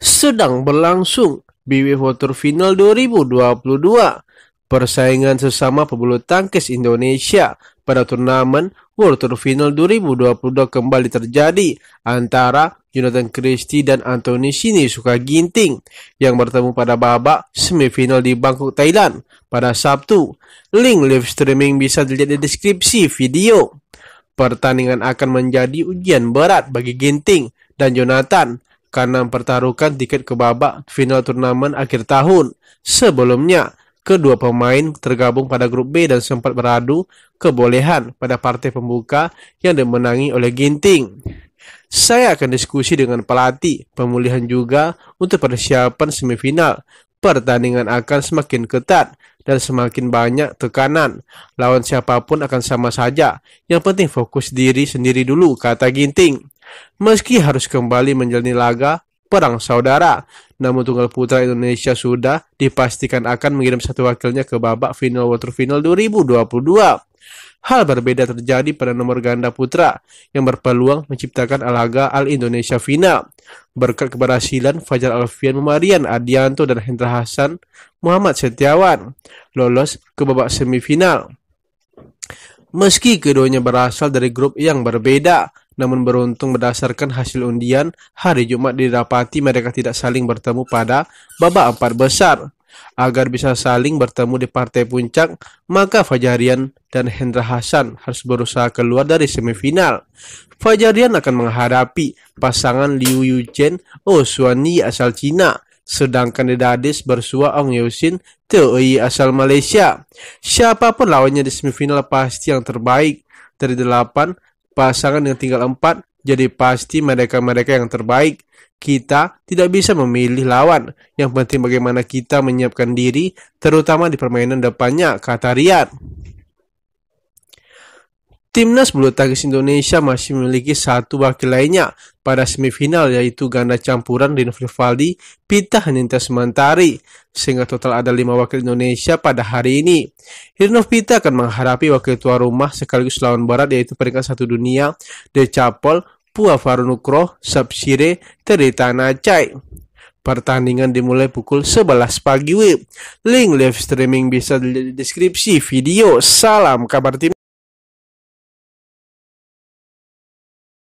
sedang berlangsung BW World Final 2022. Persaingan sesama pebulu tangkis Indonesia pada turnamen World Tour Final 2022 kembali terjadi antara Jonathan Christie dan Anthony Sini Ginting, yang bertemu pada babak semifinal di Bangkok, Thailand pada Sabtu. Link live streaming bisa dilihat di deskripsi video. Pertandingan akan menjadi ujian berat bagi Ginting dan Jonathan karena mempertaruhkan tiket ke babak final turnamen akhir tahun. Sebelumnya, kedua pemain tergabung pada grup B dan sempat beradu kebolehan pada partai pembuka yang dimenangi oleh Ginting. Saya akan diskusi dengan pelatih, pemulihan juga untuk persiapan semifinal. Pertandingan akan semakin ketat dan semakin banyak tekanan. Lawan siapapun akan sama saja. Yang penting fokus diri sendiri dulu, kata Ginting. Meski harus kembali menjalani laga perang saudara, namun tunggal putra Indonesia sudah dipastikan akan mengirim satu wakilnya ke babak final World Final 2022. Hal berbeda terjadi pada nomor ganda putra yang berpeluang menciptakan alaga Al Indonesia final. Berkat keberhasilan Fajar Alfian Marian Adianto dan Hendra Hasan Muhammad Setiawan lolos ke babak semifinal. Meski keduanya berasal dari grup yang berbeda, namun beruntung berdasarkan hasil undian, hari Jumat didapati mereka tidak saling bertemu pada babak empat besar. Agar bisa saling bertemu di partai puncak, maka Fajarian dan Hendra Hasan harus berusaha keluar dari semifinal. Fajarian akan menghadapi pasangan Liu Yuchen Oh Suani asal Cina, sedangkan Dedades bersua Ong Yusin Teoi asal Malaysia. Siapapun lawannya di semifinal pasti yang terbaik. Dari delapan, pasangan yang tinggal empat, jadi pasti mereka-mereka yang terbaik. Kita tidak bisa memilih lawan. Yang penting bagaimana kita menyiapkan diri, terutama di permainan depannya, kata Riyad. Timnas bulu tangkis Indonesia masih memiliki satu wakil lainnya pada semifinal yaitu ganda campuran Rino Vivaldi, Pita Hanintas Sementari, sehingga total ada lima wakil Indonesia pada hari ini. Rino Pita akan menghadapi wakil tua rumah sekaligus lawan barat yaitu peringkat satu dunia, De Capol, Pua Farunukro, Sapsire, Terita Nacai. Pertandingan dimulai pukul 11 pagi WIB. Link live streaming bisa di deskripsi video. Salam kabar tim.